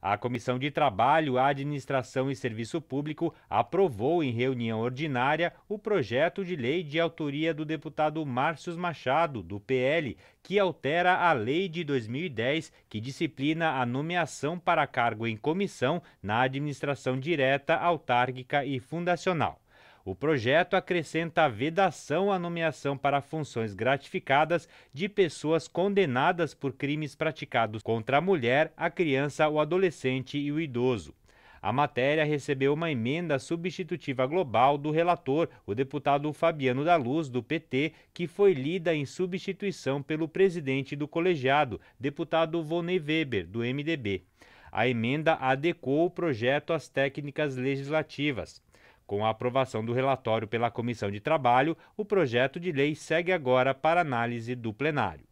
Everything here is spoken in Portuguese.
A Comissão de Trabalho, Administração e Serviço Público aprovou em reunião ordinária o projeto de lei de autoria do deputado Márcios Machado, do PL, que altera a lei de 2010 que disciplina a nomeação para cargo em comissão na administração direta, autárquica e fundacional. O projeto acrescenta a vedação à nomeação para funções gratificadas de pessoas condenadas por crimes praticados contra a mulher, a criança, o adolescente e o idoso. A matéria recebeu uma emenda substitutiva global do relator, o deputado Fabiano da Luz, do PT, que foi lida em substituição pelo presidente do colegiado, deputado Vonei Weber, do MDB. A emenda adequou o projeto às técnicas legislativas. Com a aprovação do relatório pela Comissão de Trabalho, o projeto de lei segue agora para análise do plenário.